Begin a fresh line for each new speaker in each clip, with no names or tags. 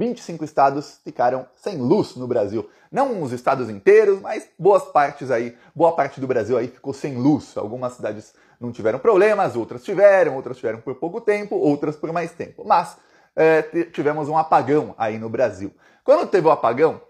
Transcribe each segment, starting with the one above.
25 estados ficaram sem luz no Brasil. Não os estados inteiros, mas boas partes aí, boa parte do Brasil aí ficou sem luz. Algumas cidades não tiveram problemas, outras tiveram, outras tiveram por pouco tempo, outras por mais tempo. Mas é, tivemos um apagão aí no Brasil. Quando teve o apagão,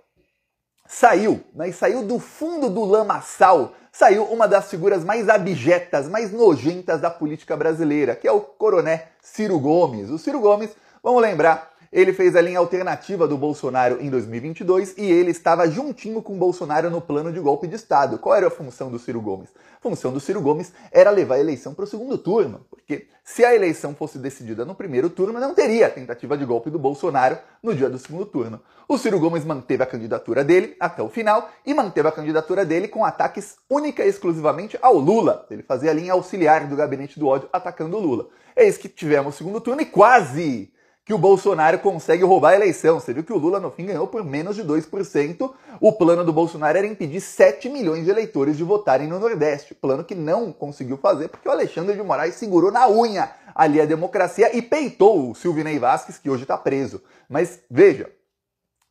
saiu, mas né, saiu do fundo do lamaçal, saiu uma das figuras mais abjetas, mais nojentas da política brasileira, que é o coroné Ciro Gomes. O Ciro Gomes, vamos lembrar, ele fez a linha alternativa do Bolsonaro em 2022 e ele estava juntinho com Bolsonaro no plano de golpe de Estado. Qual era a função do Ciro Gomes? A função do Ciro Gomes era levar a eleição para o segundo turno, porque se a eleição fosse decidida no primeiro turno, não teria a tentativa de golpe do Bolsonaro no dia do segundo turno. O Ciro Gomes manteve a candidatura dele até o final e manteve a candidatura dele com ataques única e exclusivamente ao Lula. Ele fazia a linha auxiliar do gabinete do ódio atacando o Lula. Eis que tivemos o segundo turno e quase que o Bolsonaro consegue roubar a eleição. Você viu que o Lula, no fim, ganhou por menos de 2%. O plano do Bolsonaro era impedir 7 milhões de eleitores de votarem no Nordeste. Plano que não conseguiu fazer porque o Alexandre de Moraes segurou na unha ali a democracia e peitou o Ney Vasquez, que hoje está preso. Mas veja,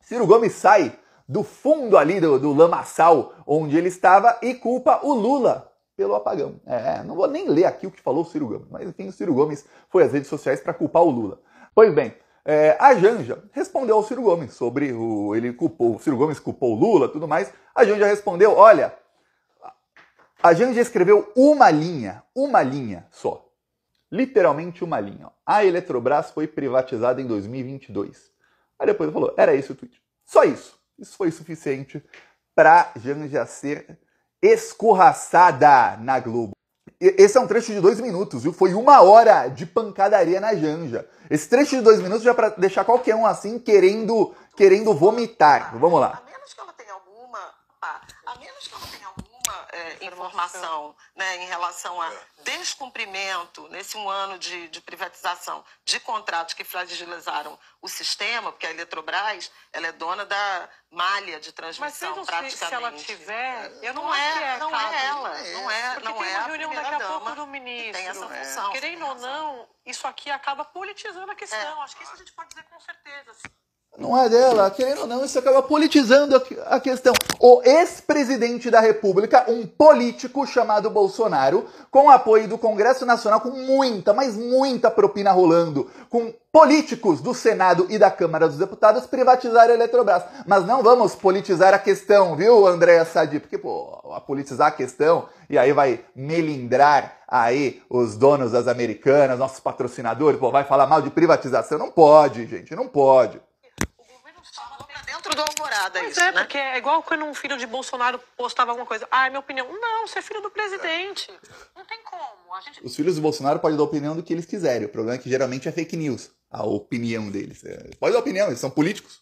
Ciro Gomes sai do fundo ali do, do lamaçal onde ele estava e culpa o Lula pelo apagão. É, não vou nem ler aqui o que falou o Ciro Gomes, mas enfim, o Ciro Gomes foi às redes sociais para culpar o Lula. Pois bem, é, a Janja respondeu ao Ciro Gomes sobre o. Ele culpou, o Ciro Gomes culpou o Lula tudo mais. A Janja respondeu: olha, a Janja escreveu uma linha, uma linha só. Literalmente uma linha. Ó. A Eletrobras foi privatizada em 2022. Aí depois ele falou: era isso o tweet. Só isso. Isso foi suficiente para Janja ser escorraçada na Globo. Esse é um trecho de dois minutos, viu? Foi uma hora de pancadaria na Janja. Esse trecho de dois minutos já é para deixar qualquer um assim querendo, querendo vomitar. Vamos lá. A
menos que ela tenha alguma,
a menos
que ela tenha informação né, em relação a é. descumprimento nesse um ano de, de privatização de contratos que fragilizaram o sistema, porque a Eletrobras ela é dona da malha de transmissão, Mas não praticamente. Se ela tiver, é. eu não, não é, é, não é ela, não é, porque não tem é uma reunião daqui a pouco do ministro. Tem essa função. É. Querendo ou não, isso aqui acaba politizando a questão. É. Acho que isso a gente pode dizer com certeza.
Assim não é dela, querendo ou não, isso acaba politizando a questão. O ex-presidente da República, um político chamado Bolsonaro, com apoio do Congresso Nacional, com muita, mas muita propina rolando, com políticos do Senado e da Câmara dos Deputados privatizar a Eletrobras. Mas não vamos politizar a questão, viu, Andréa Sadi? Porque, pô, a politizar a questão e aí vai melindrar aí os donos das americanas, nossos patrocinadores, pô, vai falar mal de privatização. Não pode, gente, não pode
do Alvorada Mas isso, é, né? porque é igual quando um filho de Bolsonaro postava alguma coisa. Ah, é minha opinião. Não, você é filho do presidente. Não tem
como. Gente... Os filhos do Bolsonaro podem dar opinião do que eles quiserem. O problema é que geralmente é fake news, a opinião deles. É, pode dar opinião, eles são políticos.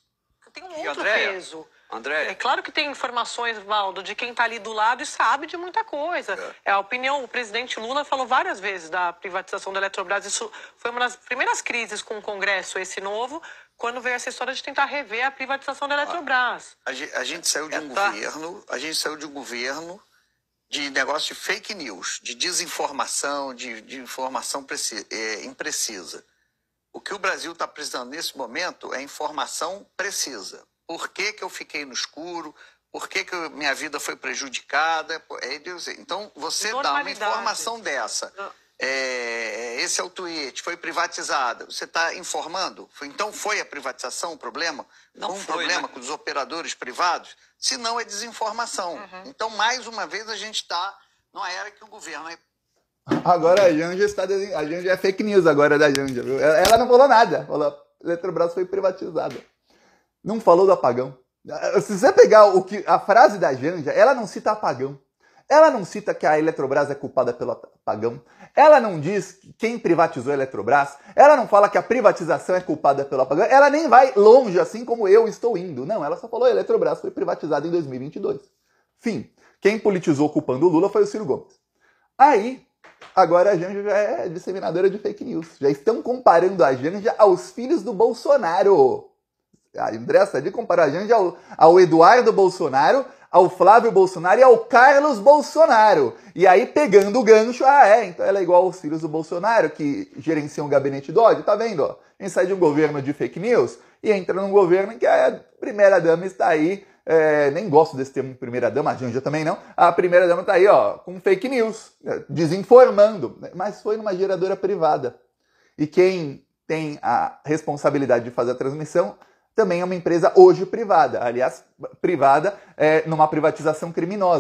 Tem um outro peso André? É
claro que tem informações, Valdo, de quem está ali do lado e sabe de muita coisa. É. é. a opinião, o presidente Lula falou várias vezes da privatização da Eletrobras. Isso foi uma das primeiras crises com o Congresso, esse novo, quando veio a história de tentar rever a privatização da Eletrobras.
Ah, a, gente, a gente saiu de é, um é, tá? governo, a gente saiu de um governo de negócio de fake news, de desinformação, de, de informação precisa, é, imprecisa. O que o Brasil está precisando nesse momento é informação precisa, por que, que eu fiquei no escuro, por que, que minha vida foi prejudicada. É, Deus, é. então, você dá uma informação dessa. É, esse é o tweet, foi privatizado. Você está informando? Então foi a privatização o problema? Não foi um foi, problema né? com os operadores privados? Se não, é desinformação. Uhum. Então, mais uma vez, a gente está numa era que o governo é
Agora a Janja está A Janja é fake news agora da Janja, Ela não falou nada. Falou, Eletrobras foi privatizada não falou do apagão. Ah, se você pegar o que, a frase da Janja, ela não cita apagão. Ela não cita que a Eletrobras é culpada pelo apagão. Ela não diz quem privatizou a Eletrobras. Ela não fala que a privatização é culpada pelo apagão. Ela nem vai longe assim como eu estou indo. Não, ela só falou que a Eletrobras foi privatizada em 2022. Fim. Quem politizou culpando o Lula foi o Ciro Gomes. Aí, agora a Janja já é disseminadora de fake news. Já estão comparando a Janja aos filhos do Bolsonaro. Andressa ah, de comparar a Janja ao, ao Eduardo Bolsonaro, ao Flávio Bolsonaro e ao Carlos Bolsonaro. E aí, pegando o gancho, ah, é, então ela é igual aos filhos do Bolsonaro, que gerenciam um gabinete do ódio, tá vendo? Ó? A gente sai de um governo de fake news e entra num governo em que a primeira-dama está aí, é, nem gosto desse termo primeira-dama, a Janja também não, a primeira-dama está aí, ó, com fake news, é, desinformando, mas foi numa geradora privada. E quem tem a responsabilidade de fazer a transmissão também é uma empresa hoje privada, aliás, privada é, numa privatização criminosa.